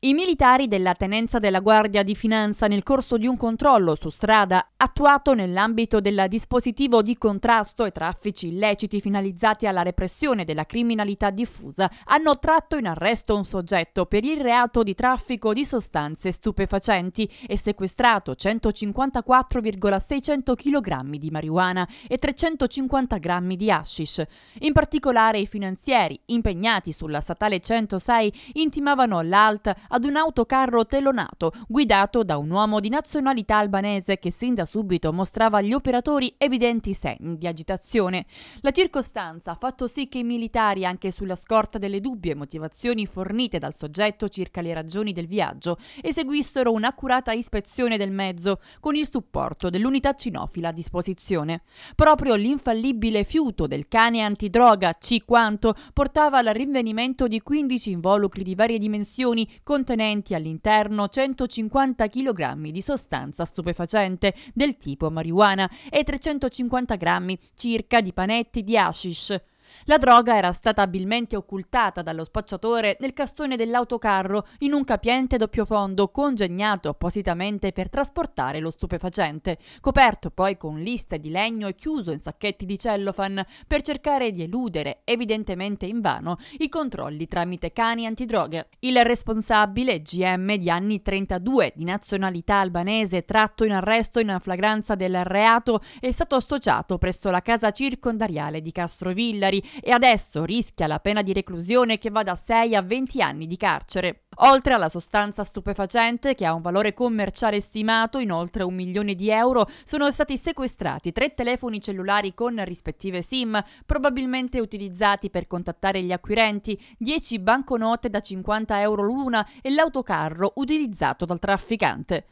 I militari della Tenenza della Guardia di Finanza nel corso di un controllo su strada attuato nell'ambito del dispositivo di contrasto ai traffici illeciti finalizzati alla repressione della criminalità diffusa hanno tratto in arresto un soggetto per il reato di traffico di sostanze stupefacenti e sequestrato 154,600 kg di marijuana e 350 g di hashish. In particolare i finanzieri impegnati sulla statale 106 intimavano l'ALT ad un autocarro telonato guidato da un uomo di nazionalità albanese che sin da subito mostrava agli operatori evidenti segni di agitazione. La circostanza ha fatto sì che i militari, anche sulla scorta delle dubbie motivazioni fornite dal soggetto circa le ragioni del viaggio, eseguissero un'accurata ispezione del mezzo con il supporto dell'unità cinofila a disposizione. Proprio l'infallibile fiuto del cane antidroga C quanto portava al rinvenimento di 15 involucri di varie dimensioni con contenenti all'interno 150 kg di sostanza stupefacente del tipo marijuana e 350 g circa di panetti di hashish. La droga era stata abilmente occultata dallo spacciatore nel castone dell'autocarro in un capiente doppio fondo congegnato appositamente per trasportare lo stupefacente, coperto poi con liste di legno e chiuso in sacchetti di cellofan per cercare di eludere, evidentemente invano, i controlli tramite cani antidroghe. Il responsabile, GM di anni 32, di nazionalità albanese, tratto in arresto in una flagranza del reato, è stato associato presso la casa circondariale di Castrovillari minori e adesso rischia la pena di reclusione che va da 6 a 20 anni di carcere. Oltre alla sostanza stupefacente, che ha un valore commerciale stimato in oltre un milione di euro, sono stati sequestrati tre telefoni cellulari con rispettive SIM, probabilmente utilizzati per contattare gli acquirenti, 10 banconote da 50 euro l'una e l'autocarro utilizzato dal trafficante.